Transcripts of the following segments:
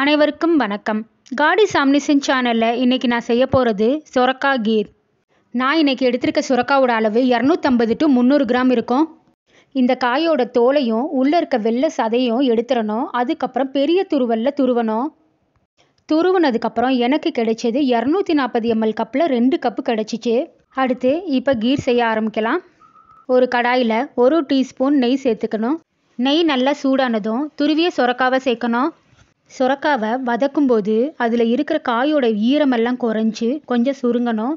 அனைவருக்கும் வணக்கம் காடி சாம்னிசன் சேனலில் இன்றைக்கி நான் செய்ய போகிறது சுரக்கா கீர் நான் இன்றைக்கி எடுத்திருக்க சுரக்காவோட அளவு இரநூத்தம்பது டு முந்நூறு கிராம் இருக்கும் இந்த காயோட தோலையும் உள்ளே இருக்க வெள்ளை சதையும் எடுத்துடணும் அதுக்கப்புறம் பெரிய துருவலில் துருவணும் துருவினதுக்கப்புறம் எனக்கு கிடைச்சது இரநூத்தி நாற்பது எம்எல் கப்பில் ரெண்டு கப்பு கிடச்சிச்சு அடுத்து இப்போ கீர் செய்ய ஆரம்பிக்கலாம் ஒரு கடாயில் ஒரு டீஸ்பூன் நெய் சேர்த்துக்கணும் நெய் நல்லா சூடானதும் துருவிய சுரக்காவை சேர்க்கணும் சுரக்காவை வதக்கும்போது அதில் இருக்கிற காயோட ஈரமெல்லாம் குறைஞ்சி கொஞ்சம் சுருங்கணும்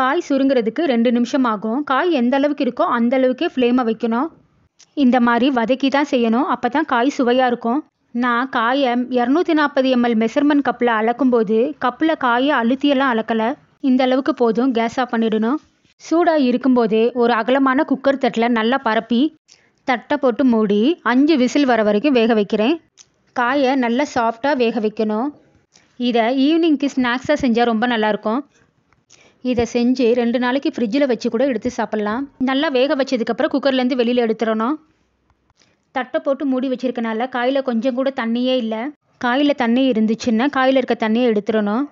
காய் சுருங்கிறதுக்கு ரெண்டு நிமிஷம் ஆகும் காய் எந்த அளவுக்கு இருக்கோ அந்த அளவுக்கே ஃப்ளேமை வைக்கணும் இந்த மாதிரி வதக்கி தான் செய்யணும் அப்போ தான் காய் சுவையாக இருக்கும் நான் காயை இரநூத்தி நாற்பது எம்எல் மெஷர்மெண்ட் கப்பில் அளக்கும்போது கப்பில் காயை அழுத்தியெல்லாம் அளக்கலை இந்த அளவுக்கு போதும் கேஸ் ஆஃப் பண்ணிடணும் சூடாக இருக்கும்போதே ஒரு அகலமான குக்கர் தட்டில் நல்லா பரப்பி தட்டை போட்டு மூடி அஞ்சு விசில் வர வரைக்கும் வேக வைக்கிறேன் காயை நல்லா சாஃப்டாக வேக வைக்கணும் இதை ஈவினிங்க்கு ஸ்நாக்ஸாக செஞ்சால் ரொம்ப நல்லாயிருக்கும் இதை செஞ்சு ரெண்டு நாளைக்கு ஃப்ரிட்ஜில் வச்சு கூட எடுத்து சாப்பிட்லாம் நல்லா வேக வச்சதுக்கப்புறம் குக்கர்லேருந்து வெளியில் எடுத்துடணும் தட்டை போட்டு மூடி வச்சுருக்கனால காயில் கொஞ்சம் கூட தண்ணியே இல்லை காயில் தண்ணி இருந்துச்சுன்னா காயில் இருக்க தண்ணியை எடுத்துடணும்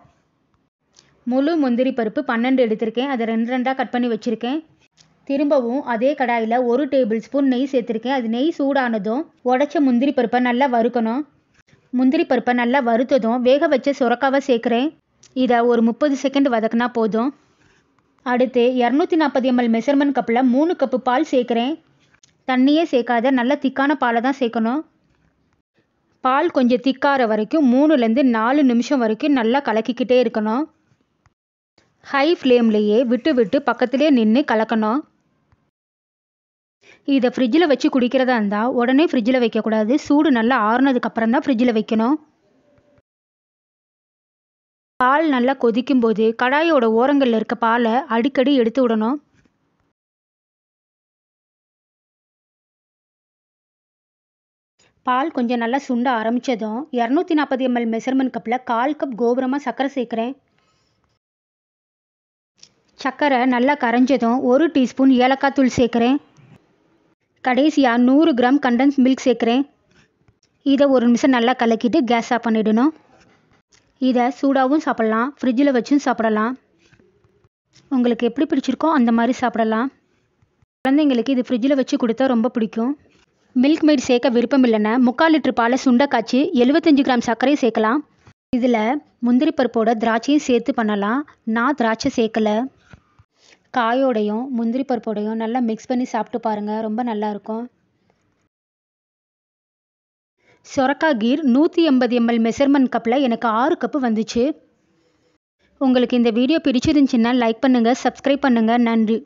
முழு முந்திரி பருப்பு பன்னெண்டு எடுத்திருக்கேன் அதை ரெண்டு ரெண்டாக கட் பண்ணி வச்சுருக்கேன் திரும்பவும் அதே கடாயில் ஒரு டேபிள் ஸ்பூன் நெய் சேர்த்துருக்கேன் அது நெய் சூடானதும் உடச்ச முந்திரி பருப்பை நல்லா வறுக்கணும் முந்திரி பருப்பை நல்லா வறுத்ததும் வேக வச்ச சுரக்காவை சேர்க்குறேன் இதை ஒரு முப்பது செகண்ட் வதக்குனா போதும் அடுத்து இரநூத்தி நாற்பது எம்எல் மெஷர்மெண்ட் கப்பில் மூணு கப்பு பால் சேர்க்குறேன் தண்ணியே சேர்க்காத நல்ல திக்கான பாலை தான் சேர்க்கணும் பால் கொஞ்சம் திக்கார வரைக்கும் மூணுலேருந்து நாலு நிமிஷம் வரைக்கும் நல்லா கலக்கிக்கிட்டே இருக்கணும் ஹை ஃப்ளேம்லேயே விட்டு விட்டு பக்கத்துலேயே நின்று கலக்கணும் இதை ஃப்ரிட்ஜில் வச்சு குடிக்கிறதா இருந்தால் உடனே ஃப்ரிட்ஜில் வைக்கக்கூடாது சூடு நல்லா ஆறுனதுக்கப்புறம் தான் ஃப்ரிட்ஜில் வைக்கணும் பால் நல்லா கொதிக்கும்போது கடாயோட ஓரங்களில் இருக்க பாலை அடிக்கடி எடுத்து விடணும் பால் கொஞ்சம் நல்லா சுண்ட ஆரம்பித்ததும் இரநூத்தி நாற்பது எம்எல் மெஷர்மெண்ட் கப்பில் கால் கப் கோபுரமாக சர்க்கரை சேர்க்குறேன் சர்க்கரை நல்லா கரைஞ்சதும் ஒரு டீஸ்பூன் ஏலக்காய் தூள் சேர்க்குறேன் கடைசியாக நூறு கிராம் கண்டன்ஸ் மில்க் சேர்க்குறேன் இதை ஒரு நிமிஷம் நல்லா கலக்கிட்டு கேஸ் ஆஃப் பண்ணிடணும் இதை சூடாகவும் சாப்பிட்லாம் ஃப்ரிட்ஜில் வச்சும் சாப்பிடலாம் உங்களுக்கு எப்படி பிடிச்சிருக்கோ அந்த மாதிரி சாப்பிடலாம் குழந்தைங்களுக்கு இது ஃப்ரிட்ஜில் வச்சு கொடுத்தா ரொம்ப பிடிக்கும் மில்க் மெய்ட் சேர்க்க விருப்பம் இல்லைன்னா முக்கால் லிட்டர் பாலை சுண்டை காய்ச்சி எழுபத்தஞ்சு கிராம் சர்க்கரையும் சேர்க்கலாம் இதில் முந்திரி பருப்போட திராட்சையும் சேர்த்து பண்ணலாம் நான் திராட்சை சேர்க்கலை காயோடையும் முந்திரி பருப்போடையும் நல்லா மிக்ஸ் பண்ணி சாப்பிட்டு பாருங்கள் ரொம்ப நல்லாயிருக்கும் சொரக்காய் கீர் நூற்றி எண்பது எம்எல் மெஷர்மெண்ட் கப்பில் எனக்கு ஆறு கப்பு வந்துச்சு உங்களுக்கு இந்த வீடியோ பிடிச்சிருந்துச்சுன்னா லைக் பண்ணுங்கள் சப்ஸ்கிரைப் பண்ணுங்கள் நன்றி